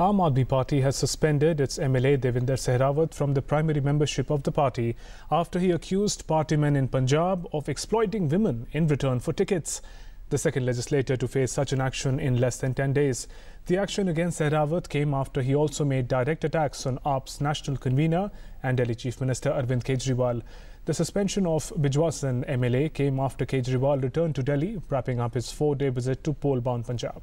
Aam Aadmi Party has suspended its MLA Devinder Sehrawat from the primary membership of the party after he accused partymen in Punjab of exploiting women in return for tickets. The second legislator to face such an action in less than 10 days. The action against Sehrawat came after he also made direct attacks on AAP's national convener and Delhi Chief Minister Arvind Kejriwal. The suspension of Bijwasan MLA came after Kejriwal returned to Delhi, wrapping up his four-day visit to pole-bound Punjab.